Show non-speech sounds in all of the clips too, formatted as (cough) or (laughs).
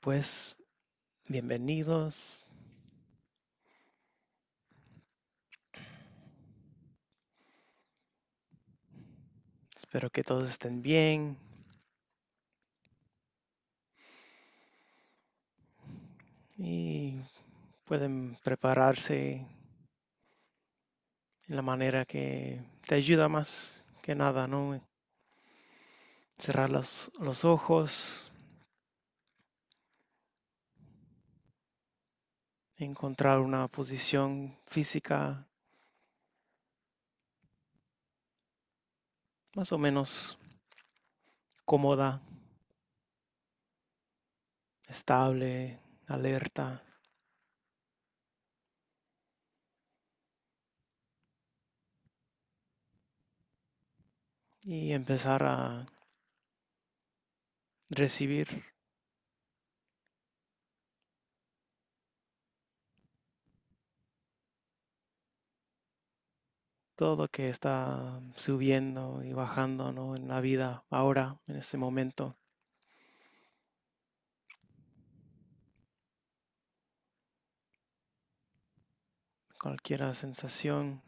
Pues bienvenidos. Espero que todos estén bien. Y pueden prepararse en la manera que te ayuda más que nada, ¿no? Cerrar los, los ojos. encontrar una posición física más o menos cómoda, estable, alerta. Y empezar a recibir todo que está subiendo y bajando en la vida ahora, en este momento. Cualquier sensación.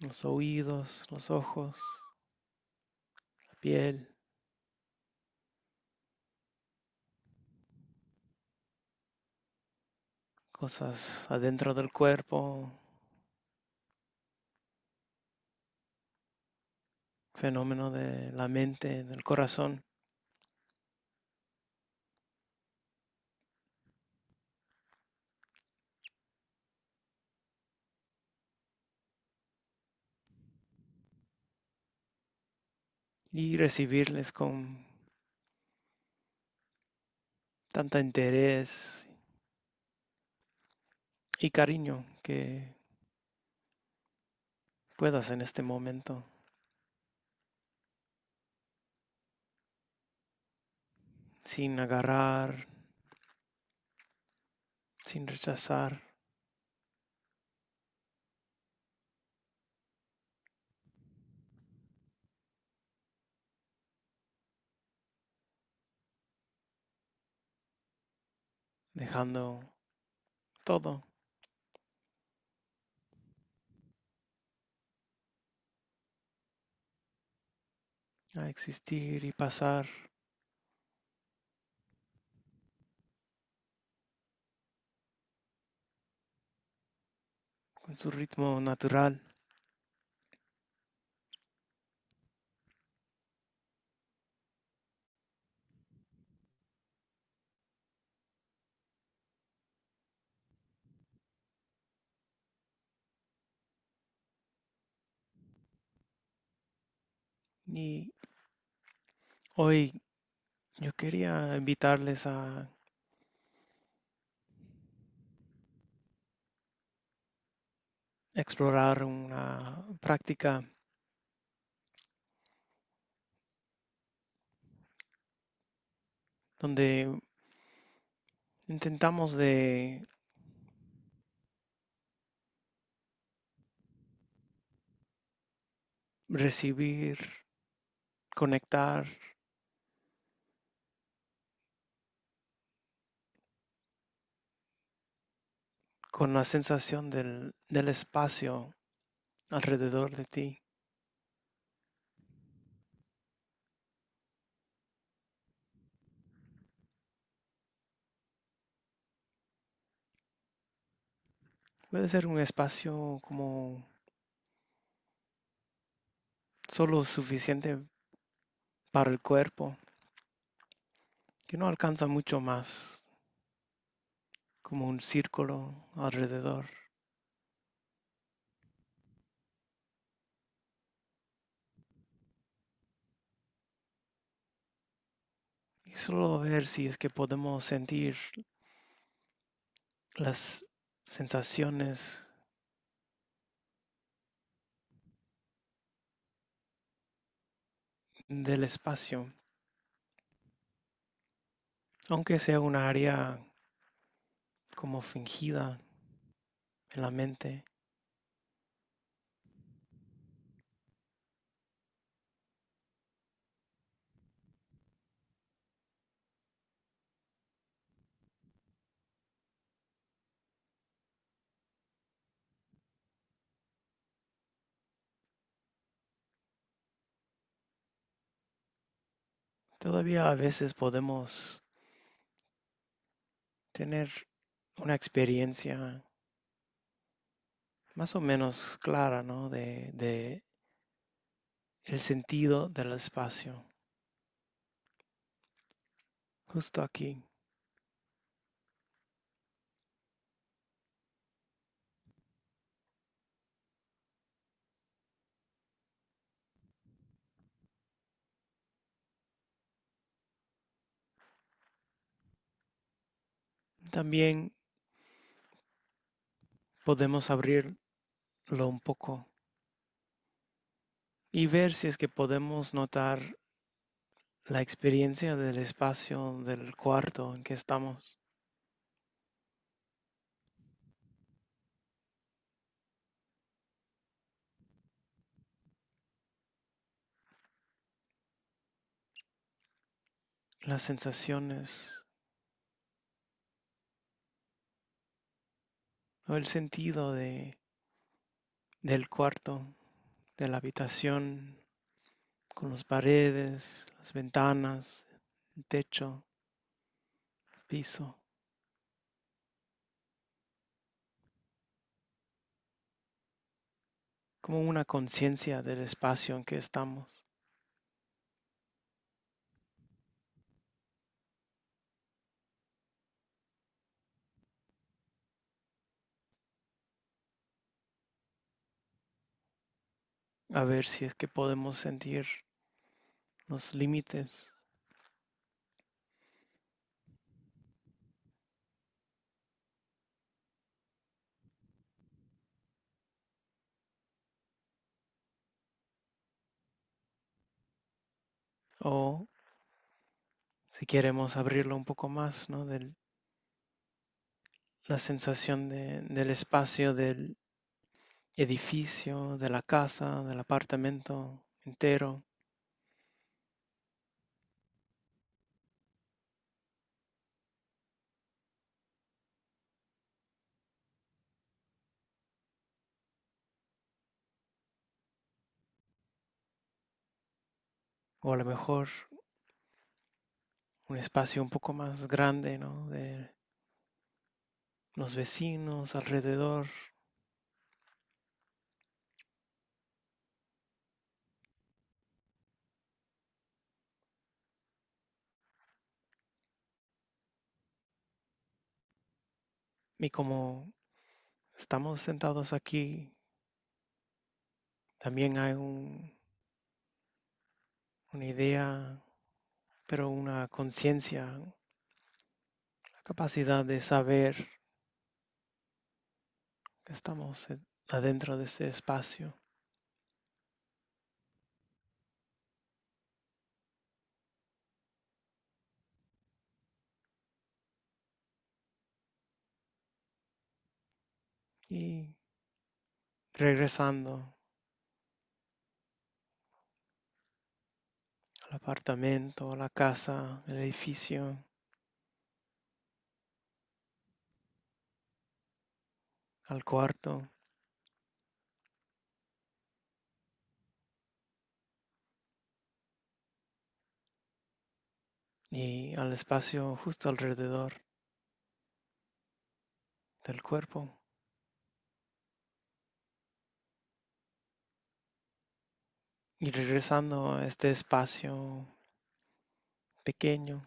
Los oídos, los ojos, la piel. cosas adentro del cuerpo, fenómeno de la mente, del corazón. y recibirles con tanta interés y cariño que puedas en este momento. Sin agarrar, sin rechazar. dejando todo a existir y pasar. con su ritmo natural. y Hoy yo quería invitarles a, explorar una práctica donde intentamos de recibir, conectar con la sensación del, del espacio alrededor de ti. Puede ser un espacio como solo suficiente para el cuerpo, que no alcanza mucho más como un círculo alrededor. Y solo ver si es que podemos sentir las sensaciones del espacio, aunque sea un área como fingida en la mente. Todavía a veces podemos tener una experiencia más o menos clara, ¿no? De, de el sentido del espacio. Justo aquí. También podemos abrirlo un poco y ver si es que podemos notar la experiencia del espacio del cuarto en que estamos. Las sensaciones el sentido de, del cuarto, de la habitación, con las paredes, las ventanas, el techo, el piso. como una conciencia del espacio en que estamos. a ver si es que podemos sentir los límites. O si queremos abrirlo un poco más, ¿no? Del, la sensación de, del espacio, del, edificio, de la casa, del apartamento entero. o a lo mejor un espacio un poco más grande, ¿no? De los vecinos alrededor, Y como estamos sentados aquí, también hay un, una idea, pero una conciencia, la capacidad de saber que estamos adentro de ese espacio. y regresando al apartamento, a la casa, al edificio. al cuarto. Y al espacio justo alrededor del cuerpo. y regresando a este espacio pequeño.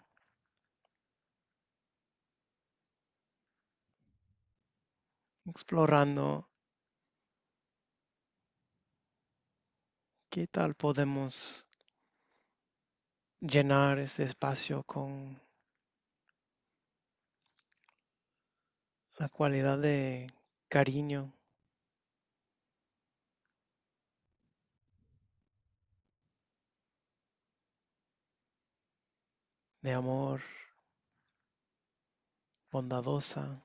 Explorando qué tal podemos llenar este espacio con la cualidad de cariño de amor bondadosa.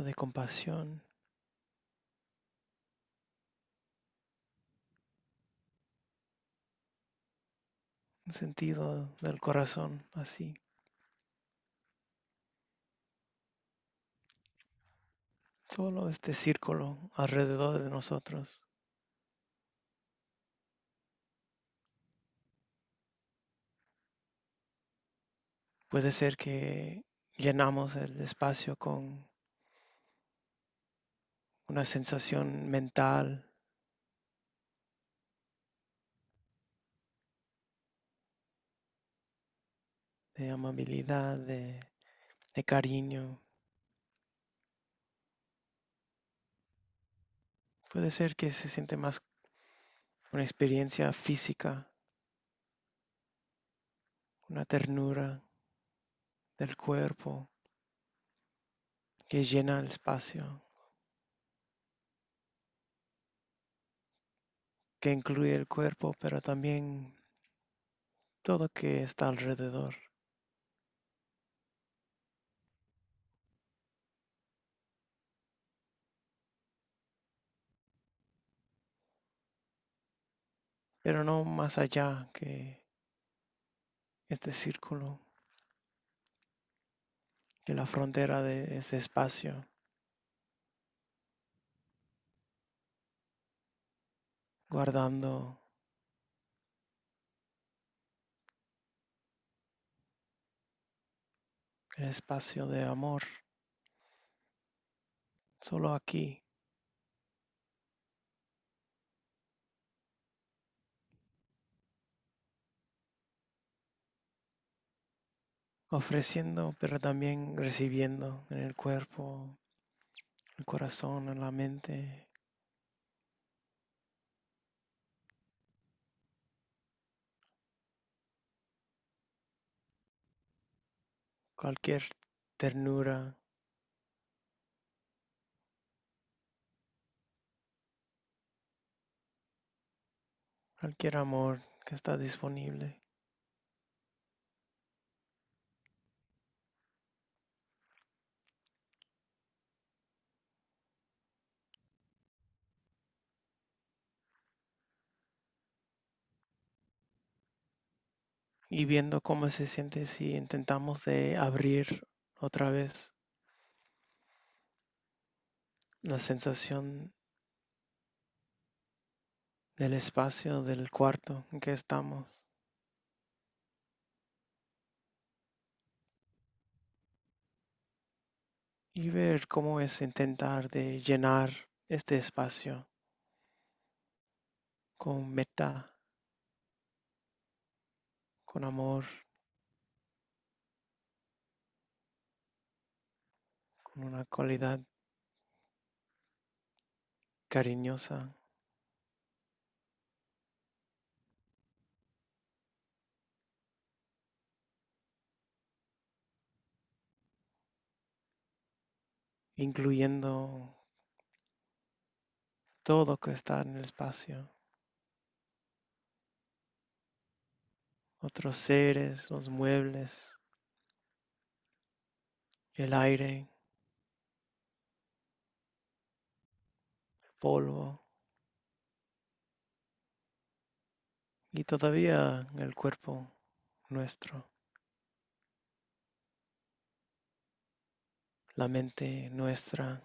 o de compasión. Un sentido del corazón así. Solo este círculo alrededor de nosotros. Puede ser que llenamos el espacio con una sensación mental de amabilidad, de, cariño. Puede ser que se siente más una experiencia física, una ternura del cuerpo que llena el espacio, que incluye el cuerpo, pero también todo que está alrededor. Pero no más allá que este círculo la frontera de ese espacio. Guardando el espacio de amor, solo aquí. ofreciendo, pero también recibiendo en el cuerpo, el corazón, en la mente, cualquier ternura. Cualquier amor que está disponible. y viendo cómo se siente si intentamos de abrir otra vez la sensación del espacio del cuarto en que estamos. Y ver cómo es intentar de llenar este espacio con meta con amor, con una cualidad cariñosa. incluyendo todo que está en el espacio. otros seres, los muebles, el aire, el polvo y todavía el cuerpo nuestro, la mente nuestra.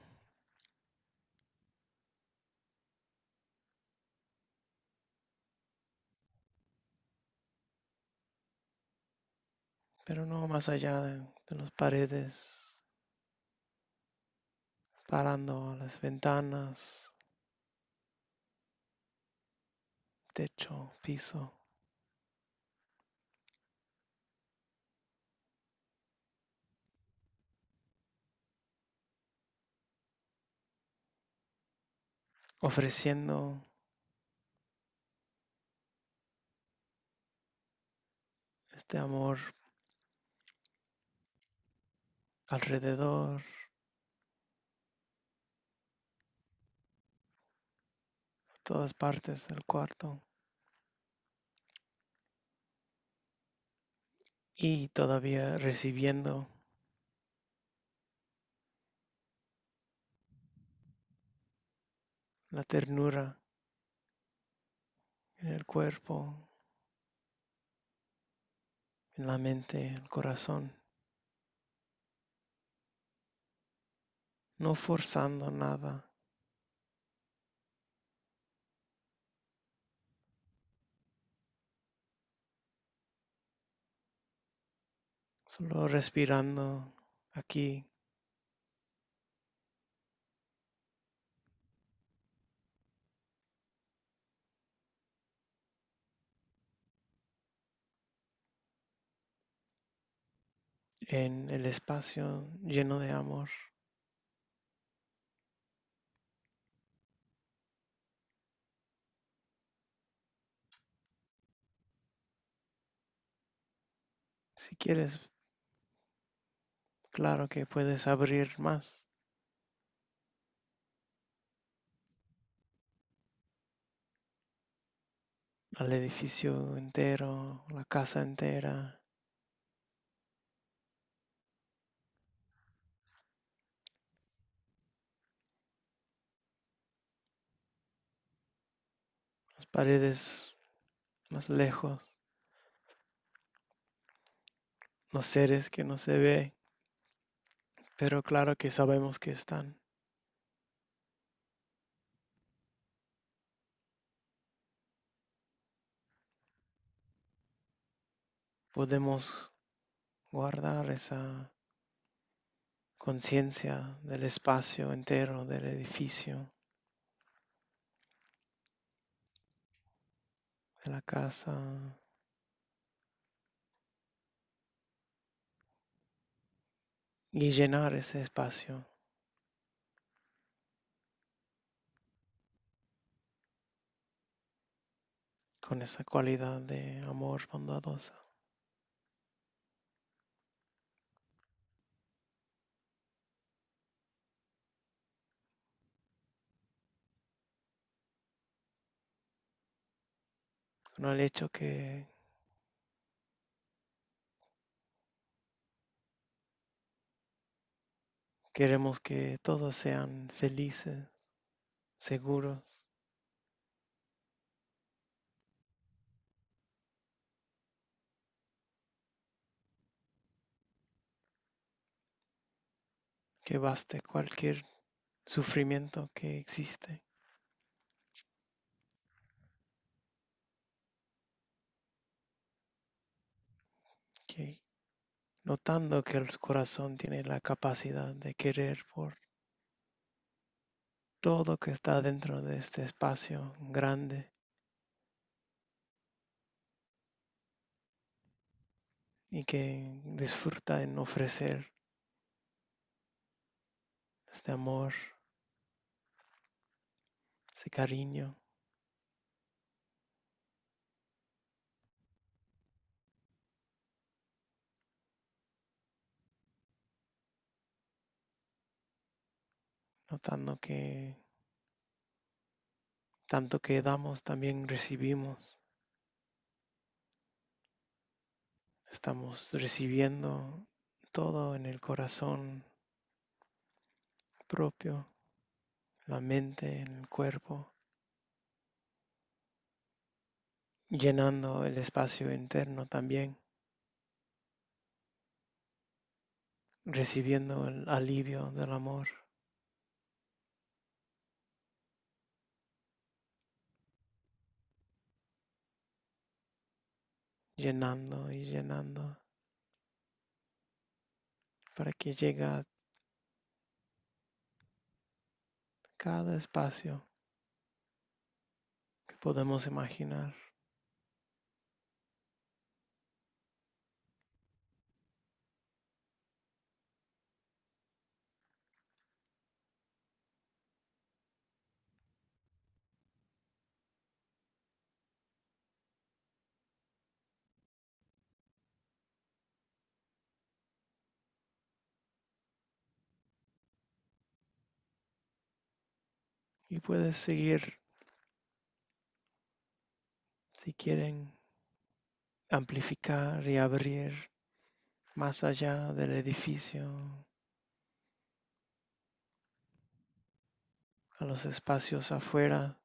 pero no más allá de, las paredes, parando las ventanas, techo, piso. ofreciendo este amor alrededor todas partes del cuarto y todavía recibiendo la ternura en el cuerpo, en la mente, el corazón. no forzando nada. Solo respirando aquí. en el espacio lleno de amor. Si quieres, claro que puedes abrir más. Al edificio entero, la casa entera. Las paredes más lejos los seres que no se ve, pero claro que sabemos que están. Podemos guardar esa conciencia del espacio entero del edificio, de la casa, y llenar ese espacio. con esa cualidad de amor bondadosa. Con el hecho que Queremos que todos sean felices, seguros. Que baste cualquier sufrimiento que existe notando que el corazón tiene la capacidad de querer por todo que está dentro de este espacio grande. Y que disfruta en ofrecer este amor, este cariño. notando que tanto que damos también recibimos. Estamos recibiendo todo en el corazón propio, la mente, en el cuerpo, llenando el espacio interno también, recibiendo el alivio del amor. llenando y llenando para que llegue cada espacio que podemos imaginar. Puedes seguir si quieren amplificar y abrir más allá del edificio a los espacios afuera.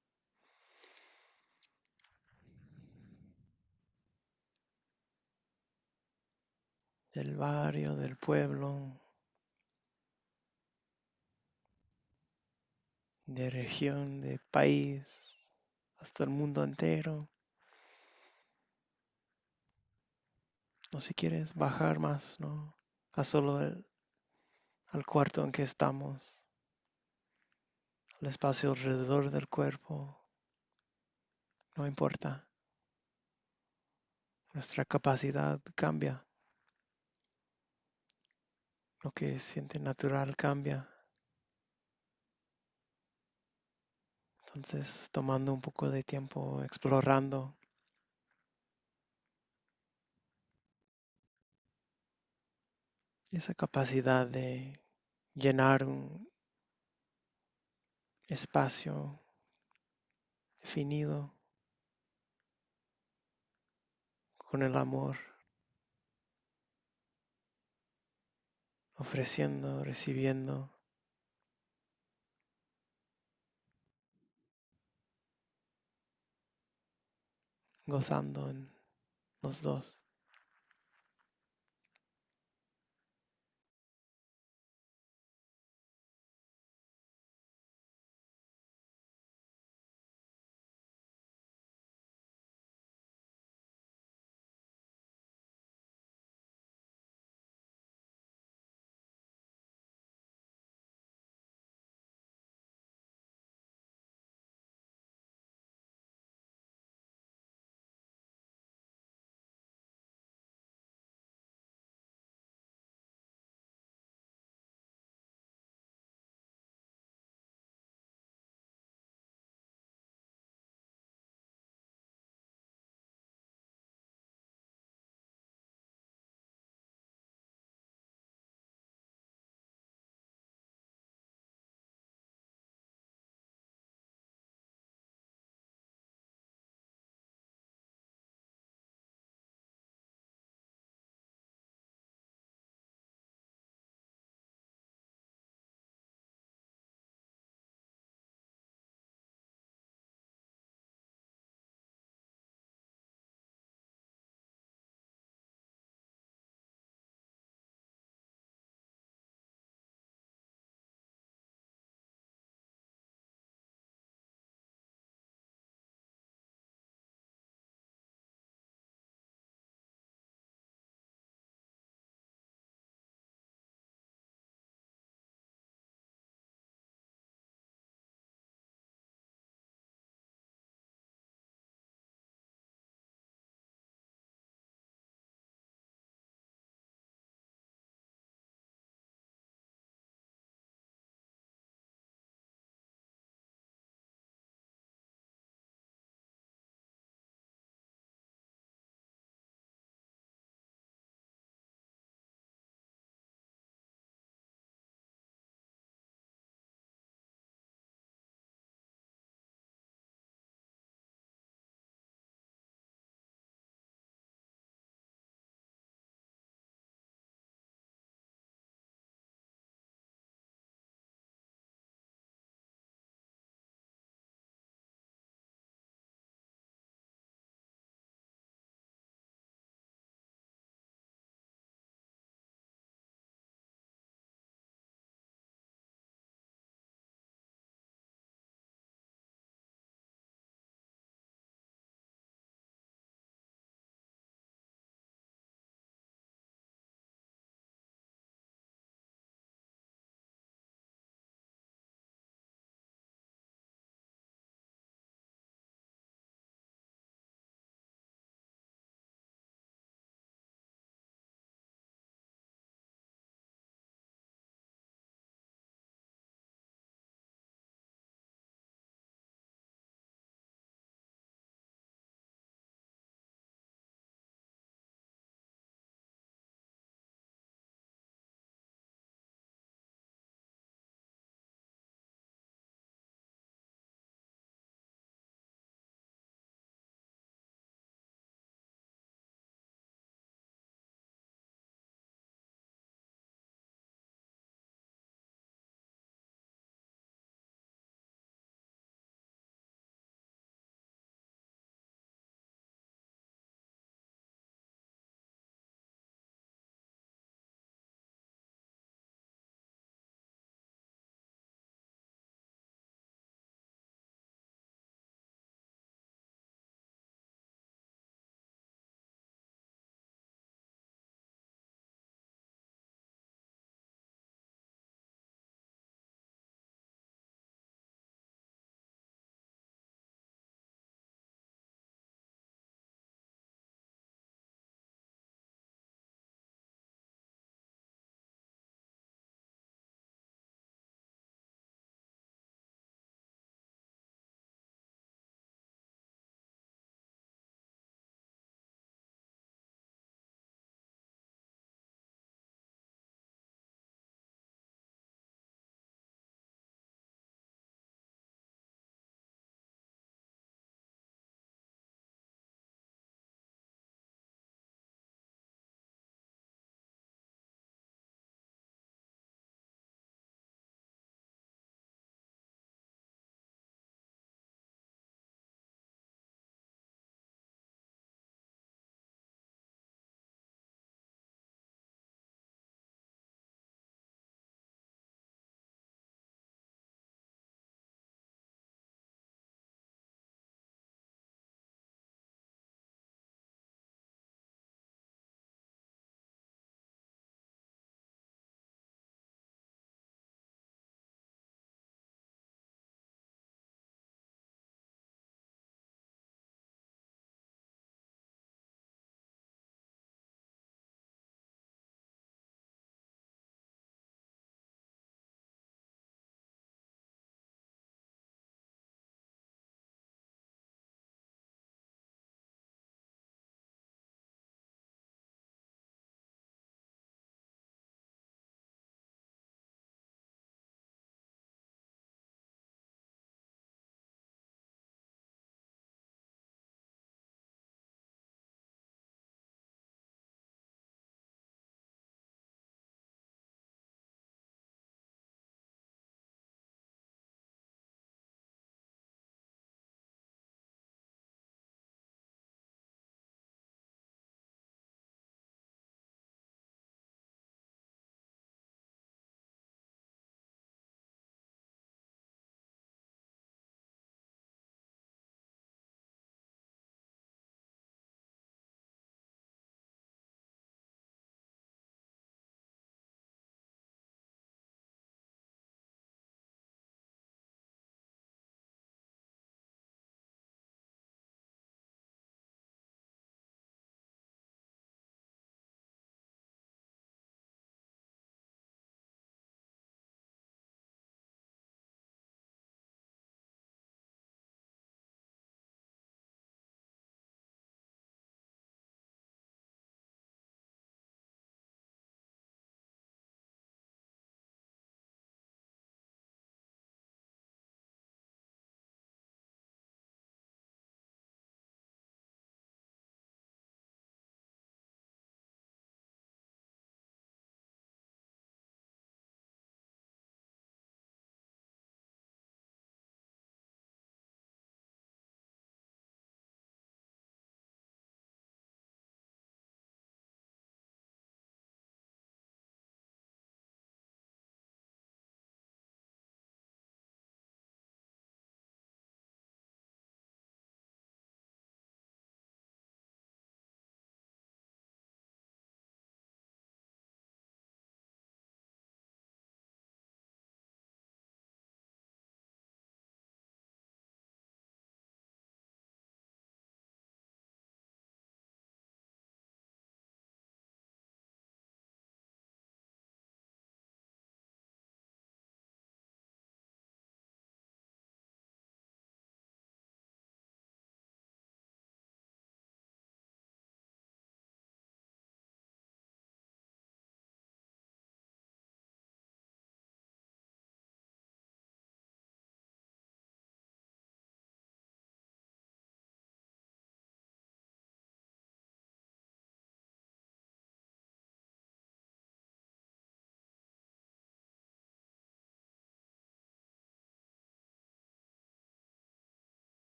del barrio, del pueblo. de región, de país, hasta el mundo entero. O si quieres bajar más, ¿no? A solo el, al cuarto en que estamos, al espacio alrededor del cuerpo, no importa. Nuestra capacidad cambia. Lo que siente natural cambia. Entonces, tomando un poco de tiempo explorando esa capacidad de llenar un espacio definido con el amor, ofreciendo, recibiendo. gozando en los dos.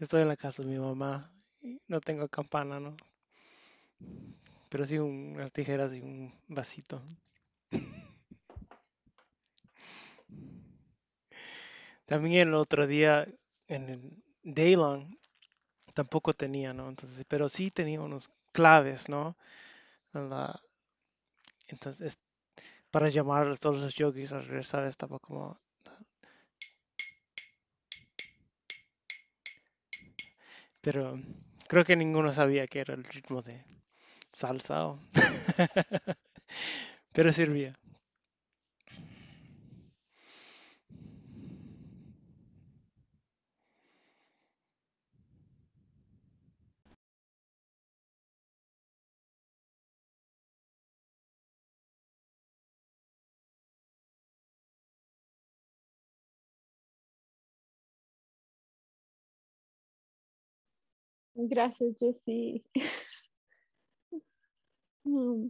Estoy en la casa de mi mamá. Y no tengo campana, ¿no? Pero sí unas tijeras y un vasito. También el otro día en el Daylong tampoco tenía, ¿no? Entonces, pero sí tenía unos claves, ¿no? entonces, para llamar a todos los yogis a regresar estaba como... Pero creo que ninguno sabía que era el ritmo de salsa. (laughs) Pero sirvía. Gracias, Jessy. (laughs) Mm.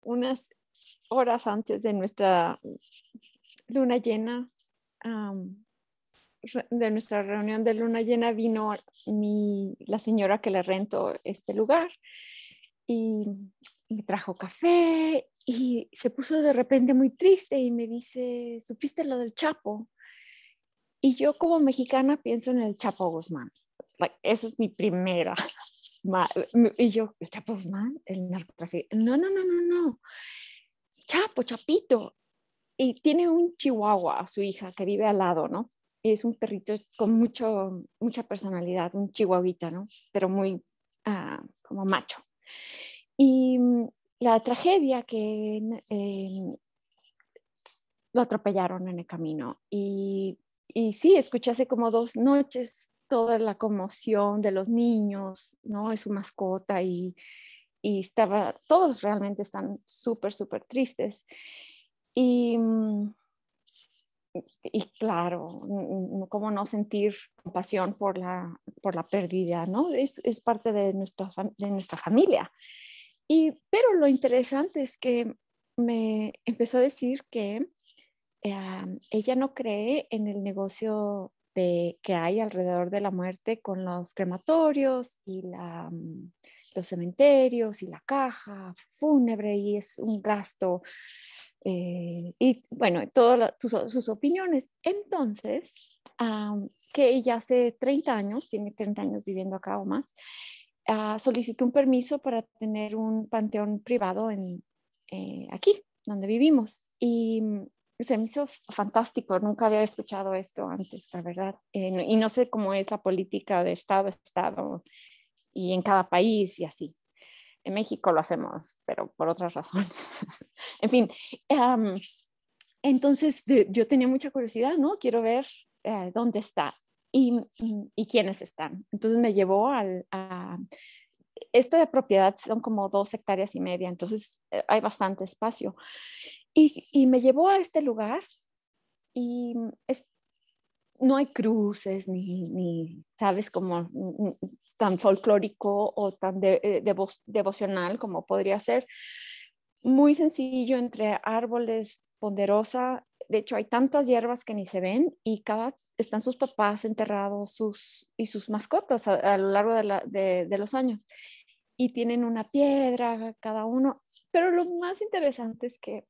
Unas horas antes de nuestra luna llena, de nuestra reunión de luna llena, vino mi, la señora que le rentó este lugar y me trajo café y se puso de repente muy triste y me dice, ¿supiste lo del Chapo? Y yo como mexicana pienso en el Chapo Guzmán. esa es mi primera. (laughs) Y yo, el Chapo Guzmán, el narcotráfico. No, no, no, no, no. Chapo, Chapito. Y tiene un chihuahua, su hija, que vive al lado, ¿no? Y es un perrito con mucho, mucha personalidad, un chihuahuita, ¿no? Pero muy ah, como macho. Y la tragedia que eh, lo atropellaron en el camino y y sí, escuché hace como dos noches toda la conmoción de los niños, ¿no? Es su mascota y, y estaba, todos realmente están súper, súper tristes. Y, mm, claro, cómo no sentir compasión por la, por la pérdida, ¿no? Es, parte de nuestra, de nuestra familia. Y, pero lo interesante es que me empezó a decir que Ah, ella no cree en el negocio de, que hay alrededor de la muerte con los crematorios y la, mm, los cementerios y la caja fúnebre y es un gasto eh, y bueno, todas sus opiniones. Entonces, ah, que ella hace 30 años, tiene 30 años viviendo acá o más, ah, solicitó un permiso para tener un panteón privado en, eh, aquí, donde vivimos. Y mm, se me hizo fantástico, nunca había escuchado esto antes, la verdad. y no sé cómo es la política de Estado a Estado y en cada país y así. En México lo hacemos, pero por otras razones. (laughs) en fin, entonces yo tenía mucha curiosidad, ¿no? Quiero ver eh, dónde está y, y, quiénes están. Entonces me llevó al, a... Esta propiedad son como dos hectáreas y media, entonces eh, hay bastante espacio. Y, me llevó a este lugar y es, no hay cruces, ni, ni, sabes, como tan folclórico o tan de, eh, devocional como podría ser. Muy sencillo, entre árboles, ponderosa. De hecho, hay tantas hierbas que ni se ven y cada están sus papás enterrados sus, y sus mascotas a, lo largo de los años. Y tienen una piedra cada uno. Pero lo más interesante es que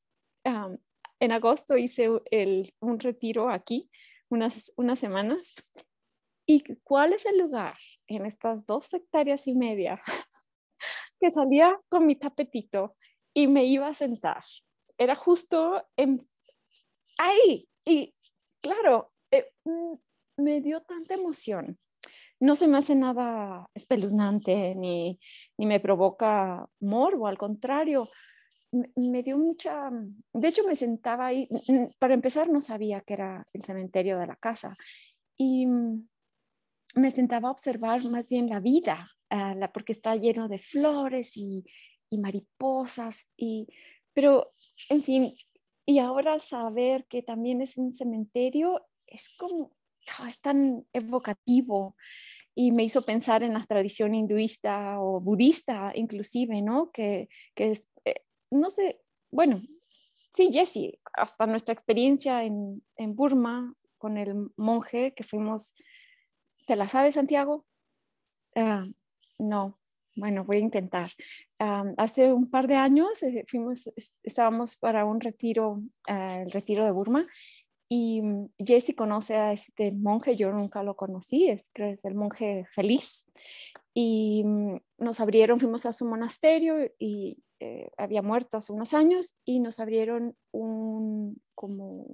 en agosto hice un retiro aquí, unas, unas semanas. ¿Y cuál es el lugar en estas dos hectáreas y media (laughs) que salía con mi tapetito y me iba a sentar? Era justo ahí. Y claro, eh, mm, me dio tanta emoción. No se me hace nada espeluznante ni, ni me provoca morbo, al contrario, me dio mucha, de hecho me sentaba ahí, mm, mm, para empezar no sabía que era el cementerio de la casa y mm, me sentaba a observar más bien la vida, ah, porque está lleno de flores y, mariposas, y, pero en fin, y ahora al saber que también es un cementerio, es como, ah, es tan evocativo y me hizo pensar en la tradición hinduista o budista inclusive, ¿no? Que, que no sé, bueno, sí, Jessy, hasta nuestra experiencia en, Burma con el monje que fuimos, ¿te la sabes, Santiago? Ah, no, bueno, voy a intentar. Ah, hace un par de años eh, fuimos, estábamos para un retiro, ah, el retiro de Burma, y Jesse conoce a este monje, yo nunca lo conocí, es, creo es el monje feliz. Y mm, nos abrieron, fuimos a su monasterio y eh, había muerto hace unos años y nos abrieron un, como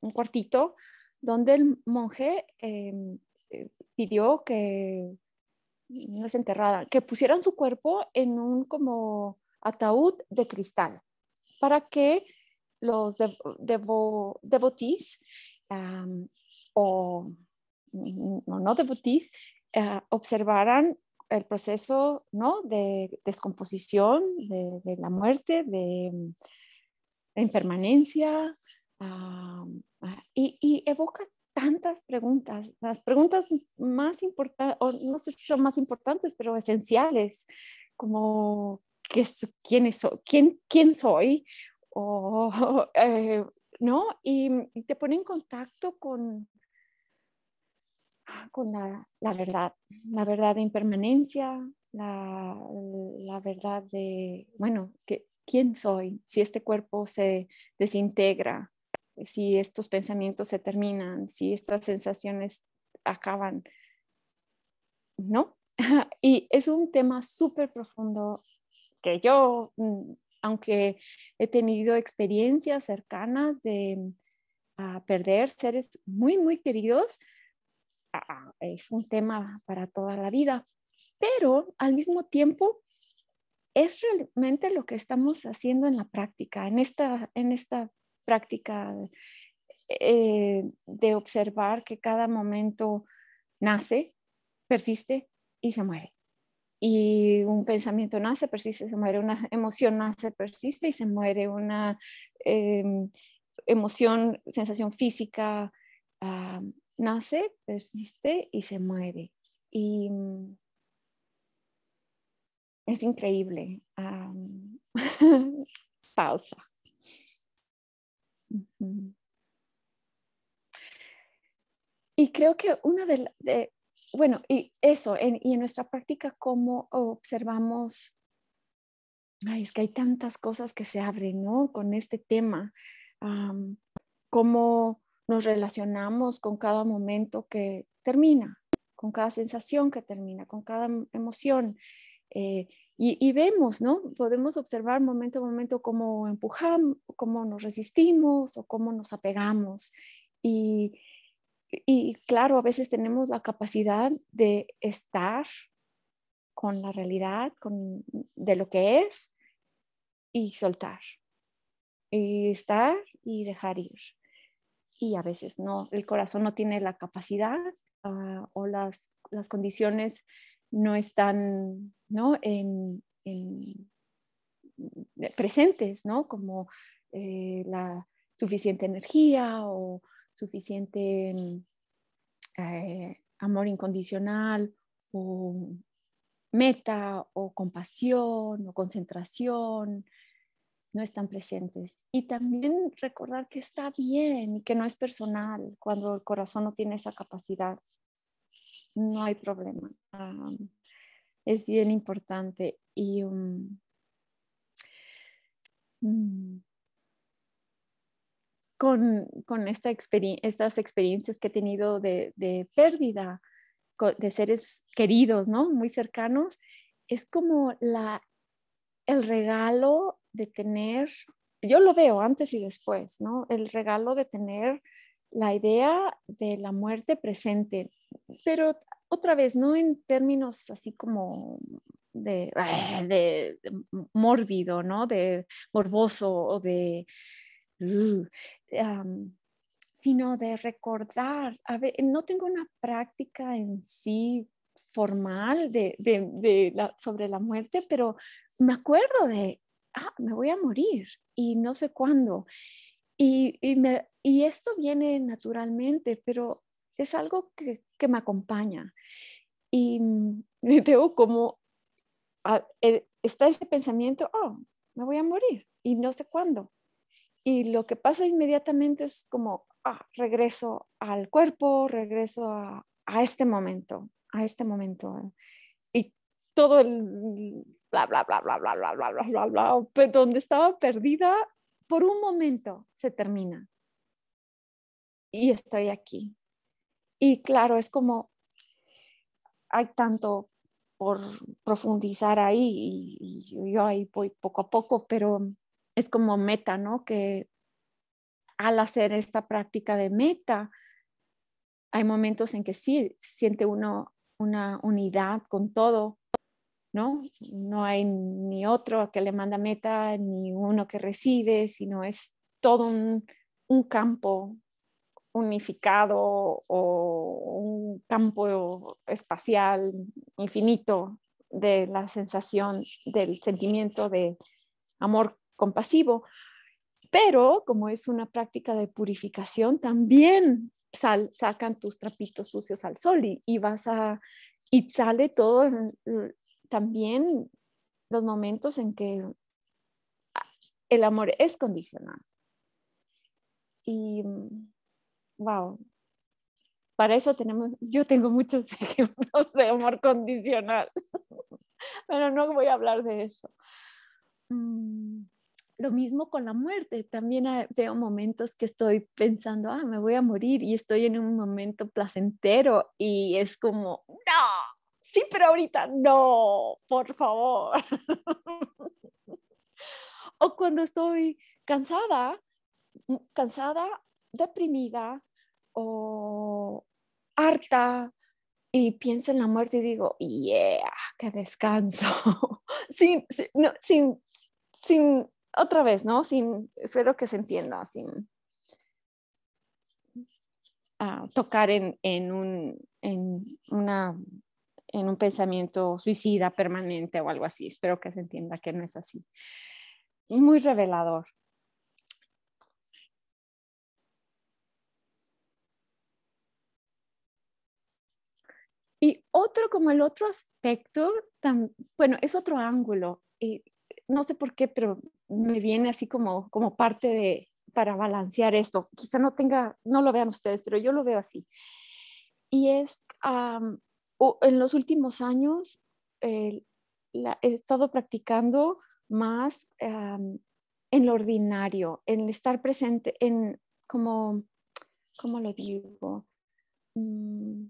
un cuartito donde el monje em, eh, pidió que nos enterraran, que pusieran su cuerpo en un como ataúd de cristal para que los devotees o no, devotees ah, observaran el proceso ¿no? de descomposición, de, la muerte, de, de mm, impermanencia, ah, ah, y, evoca tantas preguntas, las preguntas más importantes, no sé si son más importantes, pero esenciales, como ¿qué, quién, es, quién, quién soy, o, (laughs) eh, ¿no? Y mm, te pone en contacto con, con la, verdad, la verdad de impermanencia, la, verdad de, bueno, ¿quién soy? Si este cuerpo se desintegra, si estos pensamientos se terminan, si estas sensaciones acaban, ¿no? (laughs) Y es un tema súper profundo que yo, mm, aunque he tenido experiencias cercanas de perder seres muy, muy queridos, es un tema para toda la vida, pero al mismo tiempo es realmente lo que estamos haciendo en la práctica, en esta, en esta práctica eh, de observar que cada momento nace, persiste y se muere. Y un pensamiento nace, persiste, se muere, una emoción nace, persiste y se muere, una em, emoción, sensación física, nace, persiste y se muere. Y mm, es increíble. Ah, mm, (laughs) pausa. Y creo que una de, bueno, y eso, y en nuestra práctica, cómo observamos, es que hay tantas cosas que se abren, ¿no? Con este tema, cómo nos relacionamos con cada momento que termina, con cada sensación que termina, con cada em, emoción. Eh, y, vemos, ¿no? Podemos observar momento a momento cómo empujamos, cómo nos resistimos o cómo nos apegamos. Y, y claro, a veces tenemos la capacidad de estar con la realidad, de lo que es, y soltar, y estar y dejar ir y a veces no, el corazón no tiene la capacidad ah, o las, condiciones no están presentes, como eh, la suficiente energía o suficiente mm, eh, amor incondicional o meta o compasión o concentración, no están presentes. Y también recordar que está bien y que no es personal cuando el corazón no tiene esa capacidad. No hay problema. es bien importante. Y um, mm, con, esta estas experiencias que he tenido de, pérdida de seres queridos, ¿no? Muy cercanos, es como la, el regalo de tener, yo lo veo antes y después, ¿no? El regalo de tener la idea de la muerte presente, pero otra vez, no en términos así como de, ah, de, mórbido, ¿no? De morboso o de... Uh, sino de recordar, a ver, no tengo una práctica en sí formal sobre la muerte, pero me acuerdo de, ah, me voy a morir y no sé cuándo. Y, y, me, y esto viene naturalmente, pero es algo que, que me acompaña. Y mm, (laughs) veo como ah, eh, está ese pensamiento, oh, me voy a morir y no sé cuándo. Y lo que pasa inmediatamente es como, ah, regreso al cuerpo, regreso a, a este momento, a este momento. Y todo el bla, bla, bla, bla, bla, bla, bla, bla, bla, bla, donde estaba perdida, por un momento se termina. Y estoy aquí. Y claro, es como, hay tanto por profundizar ahí y yo ahí voy poco a poco, pero es como meta, ¿no? Que al hacer esta práctica de meta, hay momentos en que sí siente uno una unidad con todo, ¿no? No hay ni otro que le manda meta, ni uno que recibe, sino es todo un, campo unificado o un campo espacial infinito de la sensación, del sentimiento de amor compasivo. Pero como es una práctica de purificación, también sacan tus trapitos sucios al sol y, y vas a, y sale todo también los momentos en que el amor es condicional. Y, wow, para eso tenemos, yo tengo muchos (laughs) ejemplos de amor condicional, (laughs) pero no voy a hablar de eso. Mm, lo mismo con la muerte, también veo momentos que estoy pensando, ah, me voy a morir y estoy en un momento placentero y es como, no, sí, pero ahorita no, por favor. (laughs) o cuando estoy cansada, mm, cansada, deprimida o harta y pienso en la muerte y digo, yeah, que descanso. (laughs) sin, sin, otra vez, ¿no? Sin, espero que se entienda, sin ah, tocar en, en una en un pensamiento suicida permanente o algo así. Espero que se entienda que no es así. Muy revelador. Y otro, como el otro aspecto, tan, bueno, es otro ángulo. Y no sé por qué, pero me viene así como, como parte de, para balancear esto. Quizá no tenga, no lo vean ustedes, pero yo lo veo así. Y es en los últimos años he estado practicando más en lo ordinario, en estar presente, en como, ¿cómo lo digo? Mm.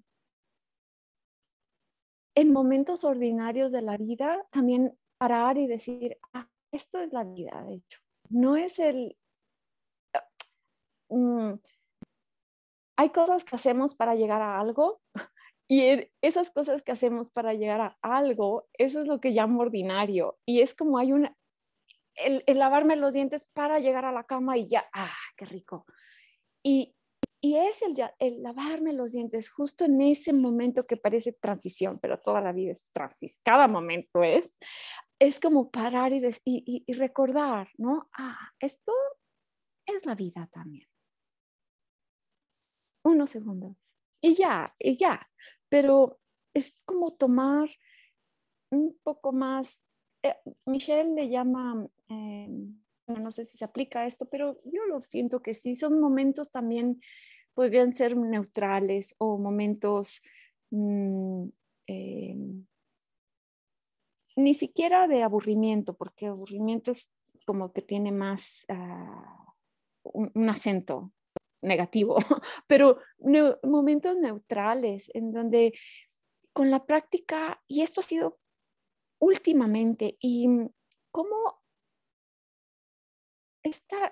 en momentos ordinarios de la vida, también parar y decir, ah, esto es la vida, de hecho. No es el... Ah, mm. hay cosas que hacemos para llegar a algo, y er, esas cosas que hacemos para llegar a algo, eso es lo que llamo ordinario. Y es como hay una, el, lavarme los dientes para llegar a la cama y ya, ah, qué rico. Y, es el, el, lavarme los dientes justo en ese momento que parece transición, pero toda la vida es transición, cada momento es, es como parar y, y, recordar, ¿no? Ah, esto es la vida también. Unos segundos. Y ya, y ya pero es como tomar un poco más, eh, Michelle le llama, eh, no sé si se aplica esto, pero yo lo siento que sí, son momentos también, podrían ser neutrales o momentos mm, eh, ni siquiera de aburrimiento, porque aburrimiento es como que tiene más ah, un, acento negativo, (laughs) pero momentos neutrales en donde con la práctica, y esto ha sido últimamente, y mm, cómo,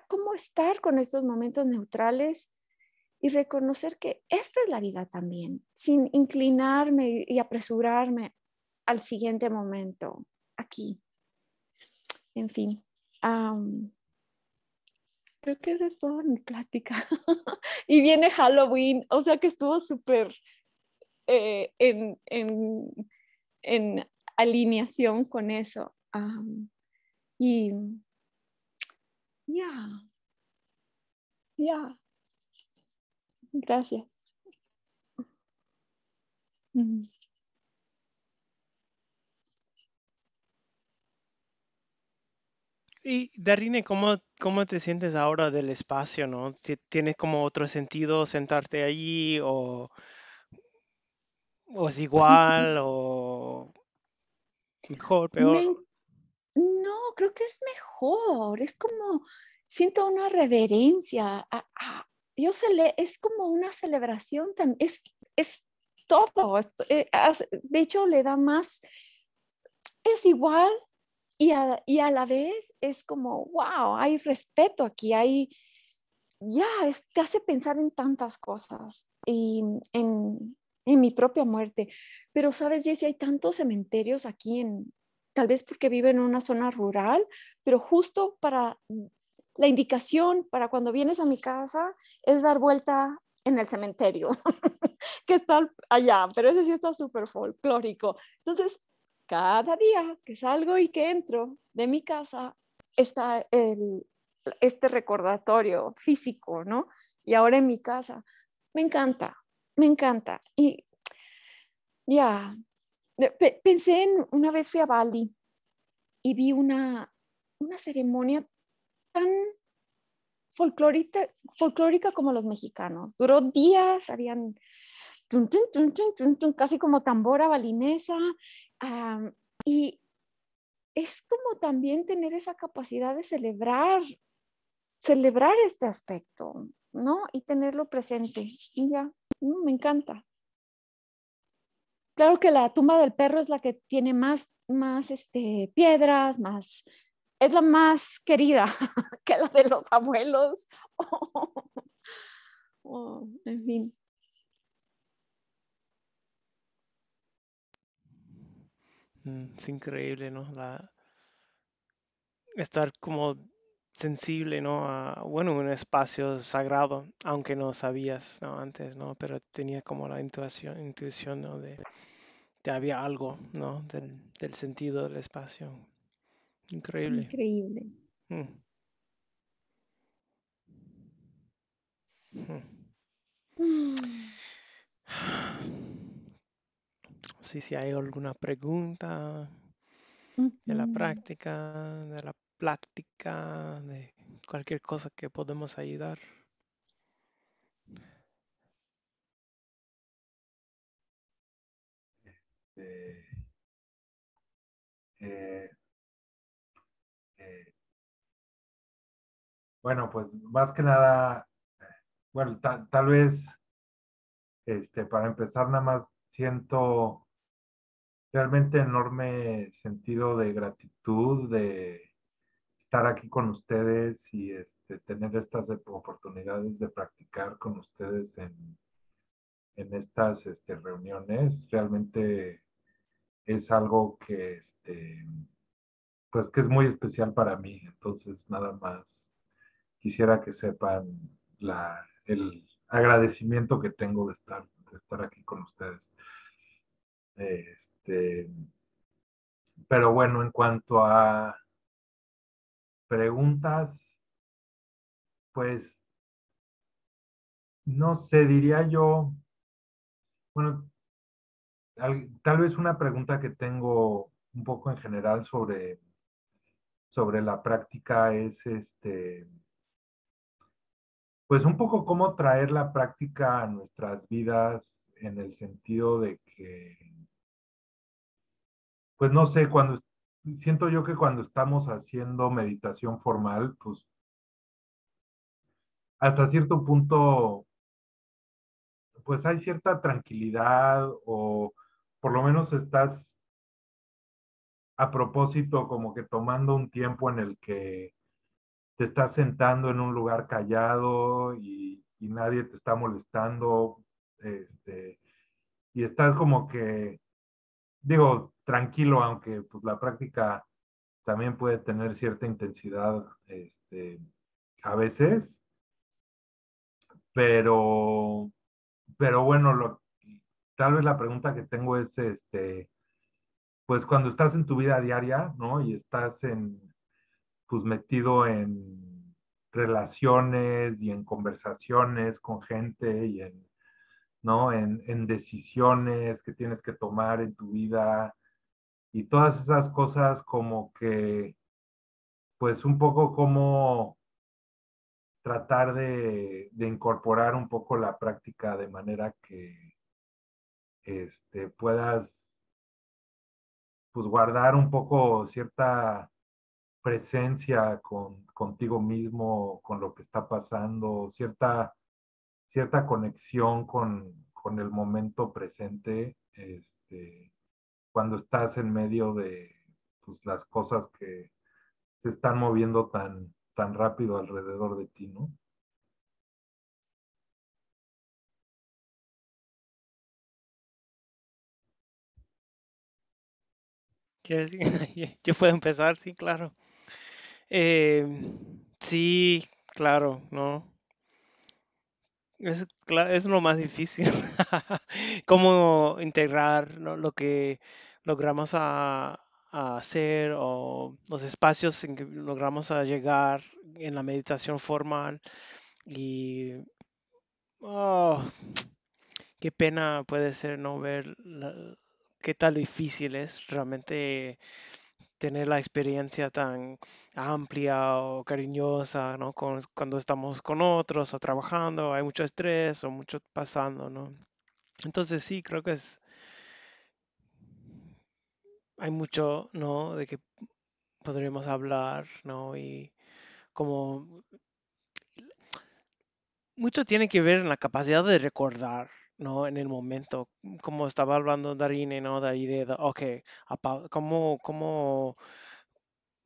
cómo estar con estos momentos neutrales y reconocer que esta es la vida también, sin inclinarme y apresurarme al siguiente momento, aquí. En fin, creo que esa es mi plática. (laughs) y viene Halloween, o sea que estuvo súper eh, en, en, en, alineación con eso. y ya, ya, gracias. Mm. Y Darine, ¿cómo ¿Cómo te sientes ahora del espacio, no? ¿Tienes como otro sentido sentarte allí o, es igual o mejor, peor? No, creo que es mejor, es como, siento una reverencia, a, yo sé, es como una celebración, es, es todo, eh, de hecho le da más, es igual, y a, y a la vez es como, wow, hay respeto aquí, hay, ya, es te hace pensar en tantas cosas y en, en mi propia muerte. Pero, ¿sabes, Jessy? Hay tantos cementerios aquí en, tal vez porque vive en una zona rural, pero justo para mm, la indicación para cuando vienes a mi casa es dar vuelta en el cementerio, (laughs) que está allá, pero ese sí está súper folclórico. Entonces, cada día que salgo y que entro de mi casa está este recordatorio físico, ¿no? Y ahora en mi casa. Me encanta, me encanta. Y ya, pensé en, una vez fui a Bali y vi una, una ceremonia tan folclórica, folclórica como los mexicanos. Duró días, habían casi como tambora balinesa. y es como también tener esa capacidad de celebrar, celebrar este aspecto, ¿no? Y tenerlo presente. Y ya, mm, me encanta. Claro que la tumba del perro es la que tiene más, más este, piedras, más, es la más querida (laughs) que la de los abuelos. (laughs) Oh, en fin. Mm, es increíble, ¿no? estar como sensible, ¿no? A, bueno, un espacio sagrado, aunque no sabías antes, ¿no? Pero tenía como la intuición, intuición ¿no? De, que había algo, ¿no? Del, sentido del espacio. Increíble. Increíble. Mm. Mm. (sighs) (sighs) (sighs) si, si hay alguna pregunta de la práctica, de la práctica de cualquier cosa que podemos ayudar. Este, eh, eh, bueno, pues más que nada, bueno, tal, tal vez, este, para empezar, nada más siento realmente enorme sentido de gratitud, de estar aquí con ustedes y este, tener estas oportunidades de practicar con ustedes en, estas este, reuniones. Realmente es algo que, este, pues que es muy especial para mí. Entonces, nada más quisiera que sepan la, el agradecimiento que tengo de estar, de estar aquí con ustedes. Este, pero bueno, en cuanto a preguntas, pues no sé, diría yo, bueno, tal vez una pregunta que tengo un poco en general sobre, sobre la práctica es este, pues un poco cómo traer la práctica a nuestras vidas en el sentido de que pues no sé, cuando siento yo que cuando estamos haciendo meditación formal, pues hasta cierto punto, pues hay cierta tranquilidad o por lo menos estás a propósito como que tomando un tiempo en el que te estás sentando en un lugar callado y, nadie te está molestando, este, y estás como que digo, tranquilo, aunque pues la práctica también puede tener cierta intensidad este, a veces, pero, pero bueno, tal vez la pregunta que tengo es, este, pues cuando estás en tu vida diaria, ¿no? Y estás en, pues metido en relaciones y en conversaciones con gente y en ¿no? En, decisiones que tienes que tomar en tu vida y todas esas cosas como que, pues un poco como tratar de, incorporar un poco la práctica de manera que este, puedas pues guardar un poco cierta presencia con, contigo mismo, con lo que está pasando, cierta cierta conexión con, con el momento presente, este, cuando estás en medio de pues, las cosas que se están moviendo tan, tan rápido alrededor de ti, ¿no? (laughs) Yo puedo empezar, sí, claro. Eh, sí, claro, ¿no? Es, es lo más difícil. (laughs) Cómo integrar lo que logramos a, hacer o los espacios en que logramos a llegar en la meditación formal. Y oh, qué pena puede ser no ver qué tan difícil es realmente tener la experiencia tan amplia o cariñosa, ¿no? cuando estamos con otros o trabajando, hay mucho estrés o mucho pasando, ¿no? Entonces sí, creo que es... Hay mucho, ¿no? De que podremos hablar, ¿no? Y como... Mucho tiene que ver en la capacidad de recordar, ¿no? En el momento, como estaba hablando Darine, ¿no? De ahí de, ok, como ¿cómo,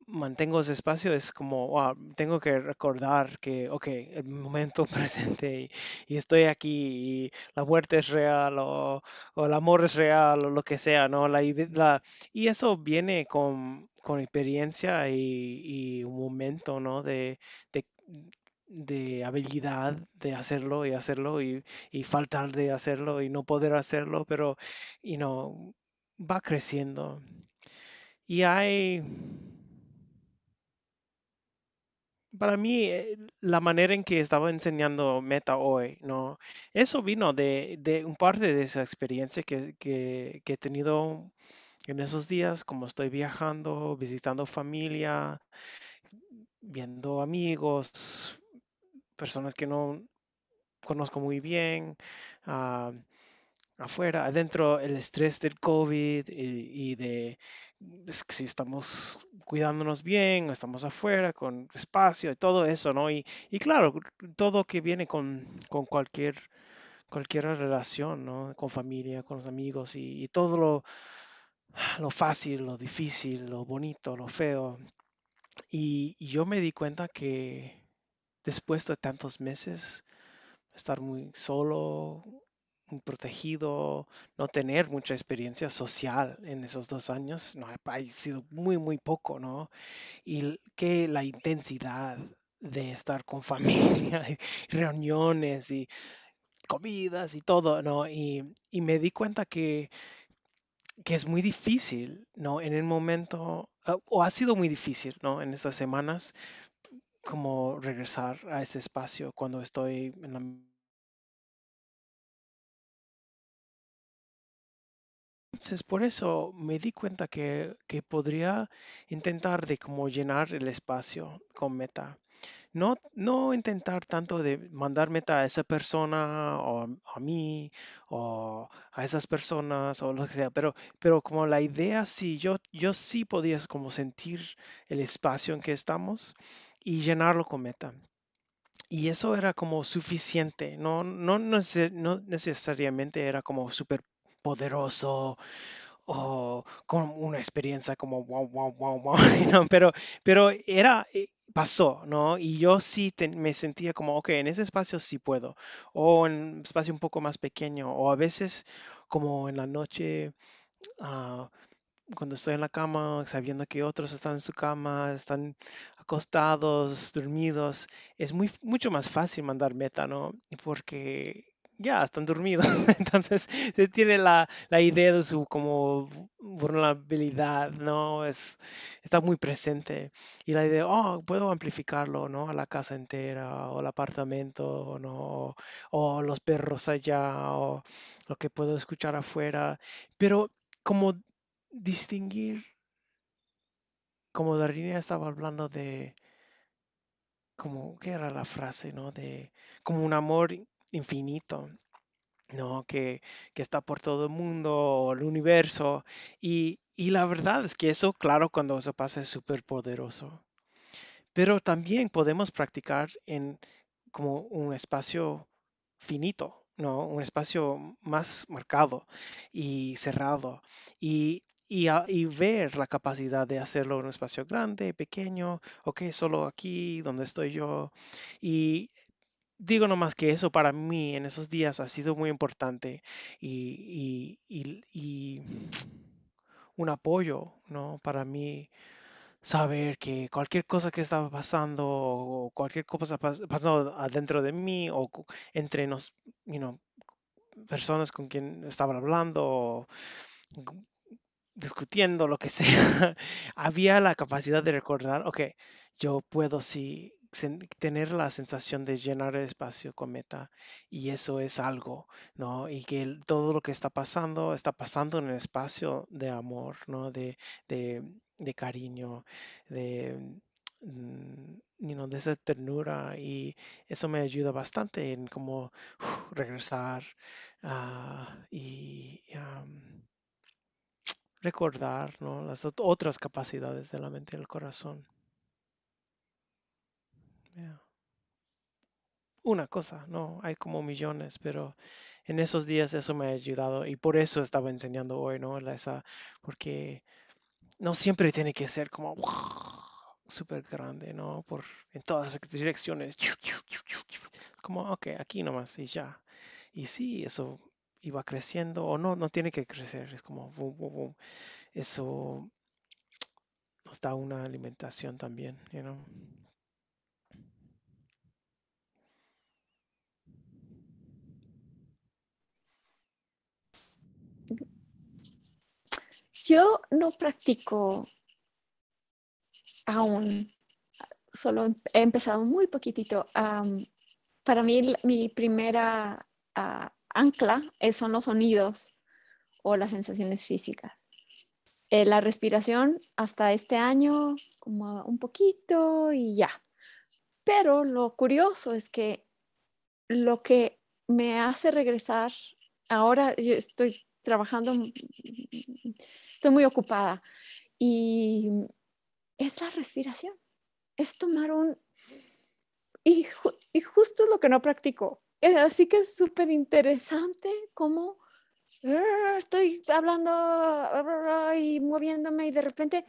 mantengo ese espacio? Es como, tengo que recordar que, ok, el momento (laughs) presente y, estoy aquí y la muerte es real o, el amor es real o lo que sea, ¿no? La, la, y eso viene con, con experiencia y, un momento, ¿no? de de habilidad de hacerlo y hacerlo y, y, faltar de hacerlo y no poder hacerlo, pero y no va creciendo. Y hay para mí eh, la manera en que estaba enseñando meta hoy, ¿no? Eso vino de, de un parte de esa experiencia que, que, que he tenido en esos días, como estoy viajando, visitando familia, viendo amigos, personas que no conozco muy bien, ah, afuera, adentro, el estrés del COVID y, de si estamos cuidándonos bien, estamos afuera, con espacio, y todo eso, ¿no? Y, y claro, todo que viene con, cualquier, cualquier relación, ¿no? Con familia, con los amigos y, todo lo, lo, fácil, lo difícil, lo bonito, lo feo. y yo me di cuenta que después de tantos meses, estar muy solo, muy protegido, no tener mucha experiencia social en esos dos años, no, ha sido muy, muy poco, ¿no? Y que la intensidad de estar con (laughs) familia, reuniones y comidas y todo, ¿no? Y, y me di cuenta que, que es muy difícil, ¿no? En el momento, ah, o ha sido muy difícil, ¿no? En estas semanas, como regresar a este espacio cuando estoy en la Entonces, por eso me di cuenta que, que, podría intentar de como llenar el espacio con meta. No, no intentar tanto de mandar meta a esa persona o a mí o a esas personas o lo que sea, pero, pero como la idea sí, yo, yo sí podía como sentir el espacio en que estamos y llenarlo con meta. Y eso era como suficiente, no, no, no necesariamente era como súper poderoso o con una experiencia como wow, wow, wow, pero, pero era, eh, pasó, ¿no? Y yo sí me sentía como, ok, en ese espacio sí puedo, o en espacio un poco más pequeño, o a veces como en la noche, ah, cuando estoy en la cama, sabiendo que otros están en su cama, están acostados, dormidos, es muy, mucho más fácil mandar meta, ¿no? Porque ya están dormidos. (laughs) Entonces se tiene la, la, idea de su como vulnerabilidad, ¿no? Es, está muy presente. Y la idea, oh, puedo amplificarlo, ¿no? A la casa entera, o al apartamento, ¿no? O, los perros allá, o lo que puedo escuchar afuera. Pero como distinguir, como Darina estaba hablando de, como, que era la frase, no? De, como un amor infinito, ¿no? Que, está por todo el mundo, el universo, y, y la verdad es que eso, claro, cuando eso pasa es súper poderoso. Pero también podemos practicar en como un espacio finito, ¿no? Un espacio más marcado y cerrado. Y y, ver la capacidad de hacerlo en un espacio grande, pequeño, ok, solo aquí donde estoy yo. Y digo nomás que eso para mí en esos días ha sido muy importante y, (sniffs) un apoyo, ¿no? Para mí saber que cualquier cosa que estaba pasando o cualquier cosa pasando adentro de mí o entre nos, personas con quien estaba hablando discutiendo, lo que sea, (laughs) había la capacidad de recordar, ok, yo puedo sí tener la sensación de llenar el espacio con meta y eso es algo, ¿no? Y que todo lo que está pasando está pasando en el espacio de amor, ¿no? De, de, cariño, de, mm, you de esa ternura y eso me ayuda bastante en cómo regresar ah, y recordar ¿no? las otras capacidades de la mente y el corazón. Una cosa, ¿no? Hay como millones, pero en esos días eso me ha ayudado y por eso estaba enseñando hoy, ¿no? Esa, porque no siempre tiene que ser como súper (laughs) grande, ¿no? Por, en todas las direcciones. (laughs) Como, ok, aquí nomás y ya. Y sí, eso y va creciendo, o no, no tiene que crecer, es como boom, boom, Eso nos da una alimentación también, you Yo no practico aún, solo em, he empezado muy poquitito. para mí mi primera ah, ancla son los sonidos o las sensaciones físicas. Eh, la respiración hasta este año, como un poquito y ya. Pero lo curioso es que lo que me hace regresar, ahora estoy trabajando, mm, estoy muy ocupada y es la respiración, es tomar un... Y, y justo lo que no practico, eh, así que es súper interesante cómo ah, estoy hablando ah, y moviéndome y de repente,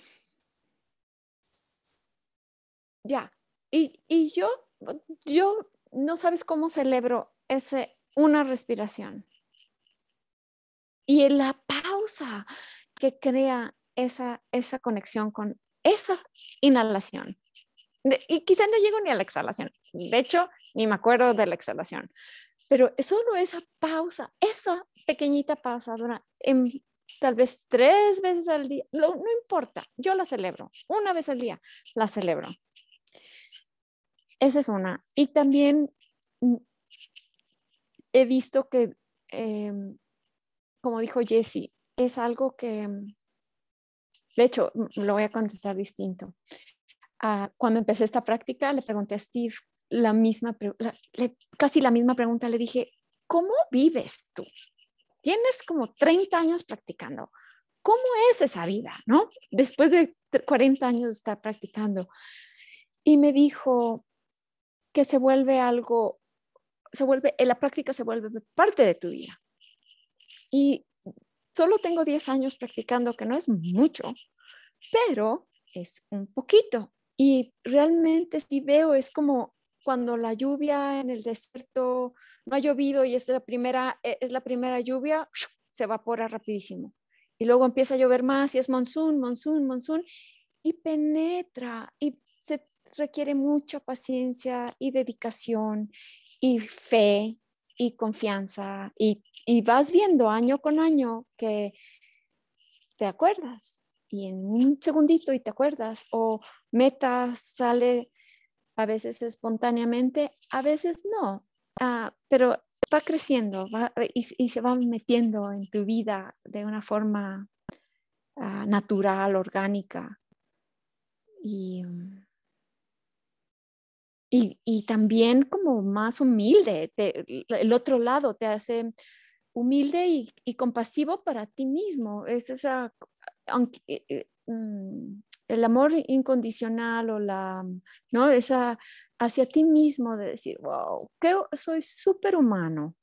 ya. Y, yo, yo no sabes cómo celebro ese, una respiración. Y en la pausa que crea esa, esa conexión con esa inhalación. Y quizás no llego ni a la exhalación. De hecho, ni me acuerdo de la exhalación. Pero es solo esa pausa, esa pequeñita pausa en, tal vez tres veces al día, no, importa, yo la celebro, una vez al día la celebro. Esa es una. Y también mm, he visto que, em, como dijo Jesse, es algo que, mm, de hecho, mm, lo voy a contestar distinto. Ah, cuando empecé esta práctica, le pregunté a Steve la misma, casi la misma pregunta, le dije, ¿cómo vives tú? Tienes como 30 años practicando. ¿Cómo es esa vida, no? Después de 40 años de estar practicando. Y me dijo que se vuelve algo, se vuelve, en eh, la práctica se vuelve parte de tu vida. Y solo tengo 10 años practicando, que no es mucho, pero es un poquito. Y realmente si veo, es como cuando la lluvia en el desierto no ha llovido y es la primera, e, es la primera lluvia, se evapora rapidísimo. Y luego empieza a llover más y es monzón, monzón, monzón, y penetra y se requiere mucha paciencia y dedicación y fe y confianza. Y, y vas viendo año con año que te acuerdas y en un segundito y te acuerdas o metas sale a veces espontáneamente, a veces no, ah, pero va creciendo eh, y, se va metiendo en tu vida de una forma ah, natural, orgánica. Y, y, también como más humilde, el otro lado te hace humilde y, compasivo para ti mismo. Es esa, aunque, eh, eh, mm, el amor incondicional o la, ¿no? Esa hacia ti mismo de decir, wow, que soy súper humano.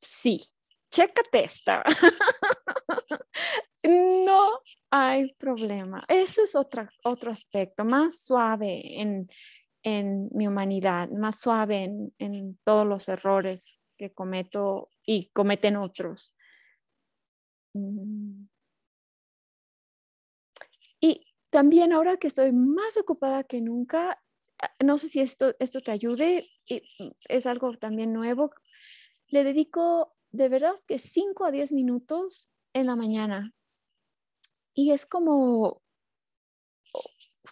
Sí, chécate esta. (laughs) no hay problema. Eso es otro aspecto más suave en, mi humanidad, más suave en, todos los errores que cometo y cometen otros. Mm. También ahora que estoy más ocupada que nunca, ah, no sé si esto, esto te ayude, mm, es algo también nuevo, le dedico de verdad que 5 a 10 minutos en la mañana. Y es como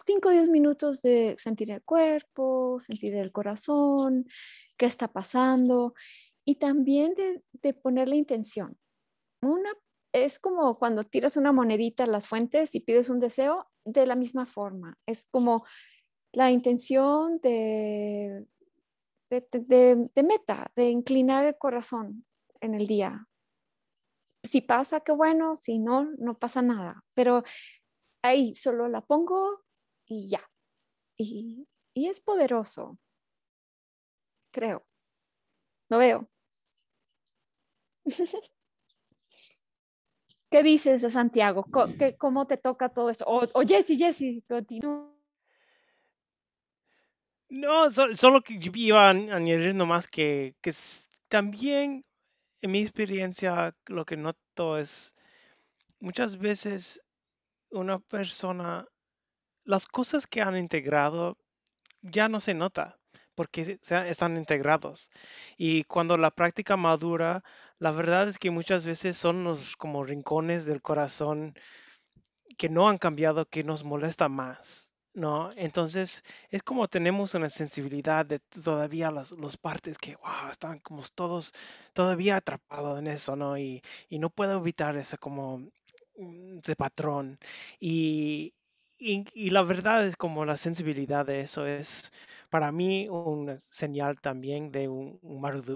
5 o 10 minutos de sentir el cuerpo, sentir el corazón, qué está pasando y también de, de la intención. Una, es como cuando tiras una monedita a las fuentes y pides un deseo, de la misma forma. Es como la intención de, de, meta, de inclinar el corazón en el día. Si pasa, qué bueno, si no, no pasa nada. Pero ahí solo la pongo y ya. Y, y es poderoso, creo. Lo veo. (laughs) ¿Qué dices Santiago? Mm. ¿Cómo, te toca todo eso? O, Jesse, Jesse, continúa. No, solo, que yo iba añadiendo añadir que, que también en mi experiencia lo que noto es muchas veces una persona, las cosas que han integrado ya no se nota porque están integrados. Y cuando la práctica madura, la verdad es que muchas veces son los como rincones del corazón que no han cambiado, que nos molesta más. ¿no? Entonces es como tenemos una sensibilidad de todavía las, los partes que, wow, están como todos todavía atrapados en eso, ¿no? Y, y no puedo evitar ese como de mm, patrón. y, y, la verdad es como la sensibilidad de eso es para mí una señal también de un,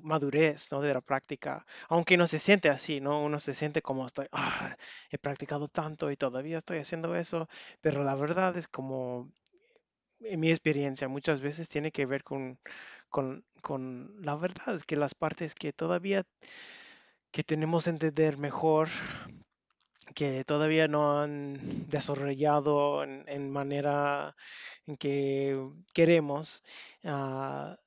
madurez ¿no? de la práctica, aunque no se siente así, ¿no? uno se siente como estoy, ah, he practicado tanto y todavía estoy haciendo eso, pero la verdad es como en mi experiencia muchas veces tiene que ver con, con, con la verdad, es que las partes que todavía que tenemos que entender mejor que todavía no han desarrollado en, manera en que queremos. Ah,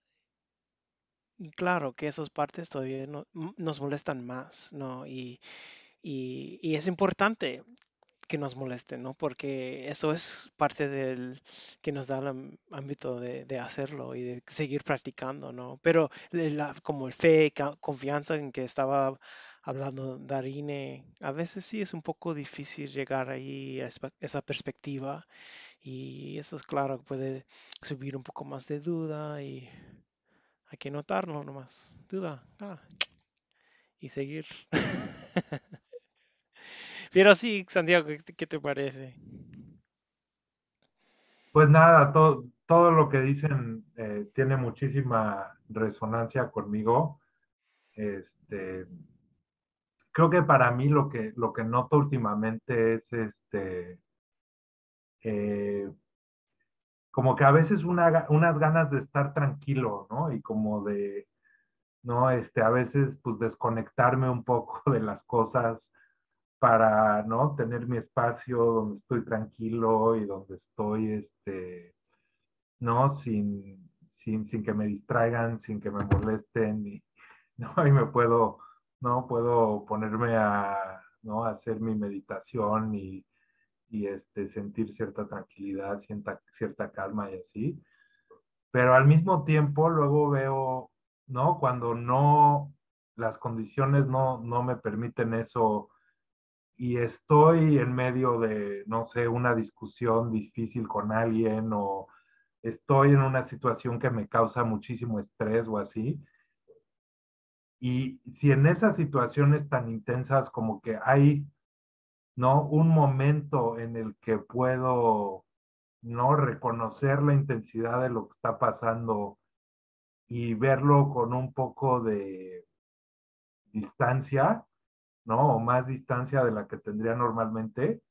claro que esas partes todavía nos molestan más, ¿no? Y, es importante que nos molesten, ¿no? Porque eso es parte del que nos da el ámbito de, hacerlo y de seguir practicando, ¿no? Pero eh, como el fe, confianza en que estaba hablando de Darine, a veces sí es un poco difícil llegar ahí a esa perspectiva y eso es claro, puede subir un poco más de duda y hay que notarlo nomás, duda, ah, y seguir. (laughs) Pero sí, Santiago, ¿qué te parece? Pues nada, todo, todo lo que dicen eh, tiene muchísima resonancia conmigo. Este, creo que para mí lo que, lo que noto últimamente es este, eh, como que a veces unas ganas de estar tranquilo, ¿no? Y como de, ¿no? Este, a veces pues desconectarme un poco (laughs) de las cosas para, ¿no? Tener mi espacio donde estoy tranquilo y donde estoy, este, ¿no? Sin, sin, sin que me distraigan, sin que me molesten y, (laughs) ¿no? Y me puedo ¿no? Puedo ponerme a, ¿no? hacer mi meditación y, y, este, sentir cierta tranquilidad, cierta, cierta calma y así. Pero al mismo tiempo luego veo, ¿no? Cuando no, las condiciones no, no me permiten eso y estoy en medio de, no sé, una discusión difícil con alguien o estoy en una situación que me causa muchísimo estrés o así, y si en esas situaciones tan intensas como que hay, ¿no? Un momento en el que puedo, ¿no? Reconocer la intensidad de lo que está pasando y verlo con un poco de distancia, ¿no? O más distancia de la que tendría normalmente,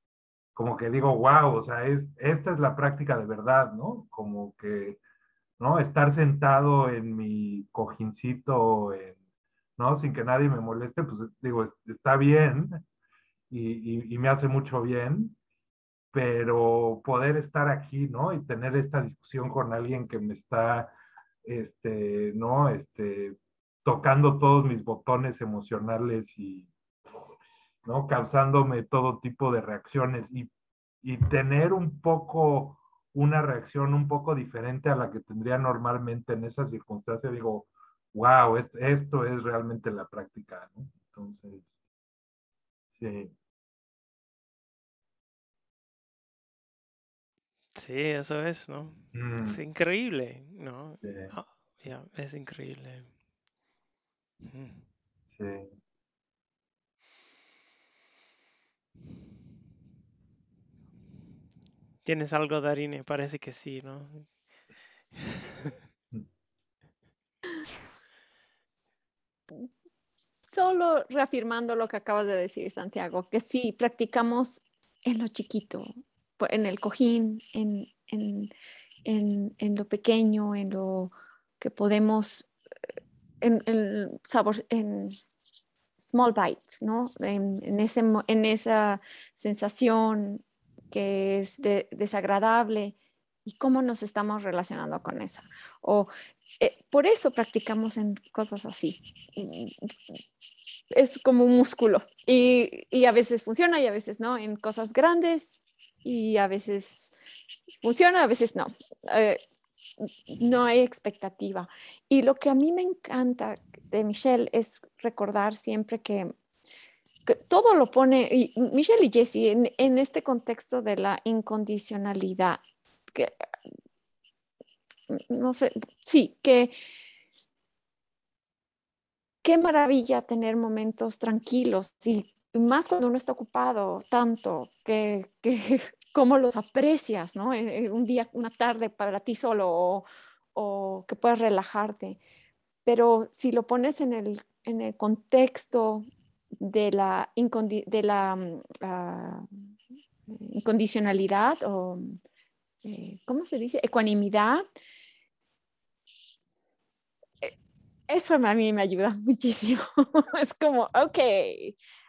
como que digo, wow, o sea, es, esta es la práctica de verdad, ¿no? Como que, ¿no? Estar sentado en mi cojincito, en ¿no? Sin que nadie me moleste, pues digo, está bien y, me hace mucho bien, pero poder estar aquí, ¿no? Y tener esta discusión con alguien que me está, este, ¿no? Este, tocando todos mis botones emocionales y, ¿no? Causándome todo tipo de reacciones y, y tener un poco, una reacción un poco diferente a la que tendría normalmente en esa circunstancia, digo, wow, esto es realmente la práctica, ¿no? Entonces, sí. Sí, eso es, ¿no? Es mm. increíble, ¿no? Ah, es increíble. Sí. ¿Tienes algo, Darine? Parece que sí, ¿no? (laughs) solo reafirmando lo que acabas de decir, Santiago, que sí, practicamos en lo chiquito, pues, en el cojín, en, en, en, lo pequeño, en lo que podemos, eh, en, el sabor, en small bites, ¿no? En, ese, en esa sensación que es desagradable y cómo nos estamos relacionando con esa. O eh, por eso practicamos en cosas así. Es como un músculo y, a veces funciona y a veces no, en cosas grandes y a veces funciona, a veces no. Eh, no hay expectativa. Y lo que a mí me encanta de Michelle es recordar siempre que, todo lo pone, Michelle y Jesse, en, en, este contexto de la incondicionalidad, que no sé, sí, que qué maravilla tener momentos tranquilos y más cuando uno está ocupado tanto, que, que (laughs) cómo los aprecias, ¿no? Eh, eh, un día, una tarde para ti solo o, que puedas relajarte. Pero si lo pones en el, en el contexto de la, mm, ah, incondicionalidad o eh, ¿cómo se dice? Ecuanimidad. Eh, eso a mí me ayuda (laughs) muchísimo. es como, ok,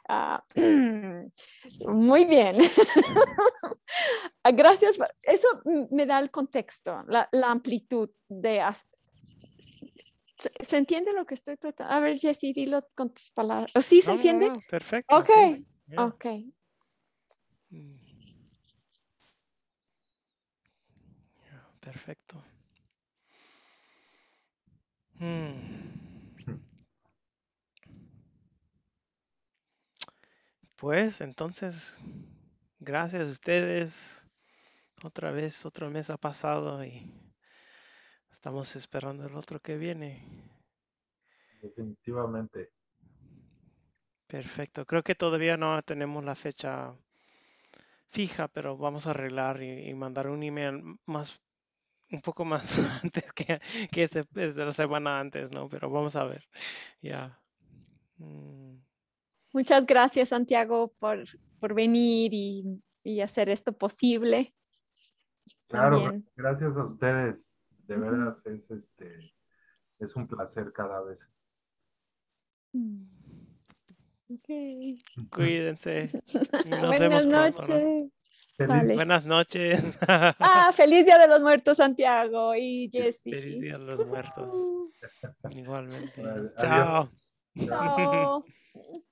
ah, (clears throat) muy bien. (laughs) Ah, gracias. Eso me da el contexto, la, amplitud de... ¿Se, entiende lo que estoy tratando? A ver, Jessy, dilo con tus palabras. ¿Sí se entiende? perfecto. Ok, ok. Mm. perfecto. Hmm. Pues entonces, gracias a ustedes. Otra vez, otro mes ha pasado y estamos esperando el otro que viene. Definitivamente. Perfecto. Creo que todavía no tenemos la fecha fija, pero vamos a arreglar y, y mandar un email más un poco más (laughs) antes que, que la semana antes, ¿no? Pero vamos a ver. Ya. Mm. Muchas gracias, Santiago, por, venir y, hacer esto posible. Claro, gracias a ustedes. De verdad es este es un placer cada vez. Mm. Cuídense. (laughs) Buenas noches. Buenas noches. Ah, (laughs) feliz Día de los Muertos, Santiago y Jessie. Feliz Día de los Muertos. Igualmente. Chao. Chao. (laughs)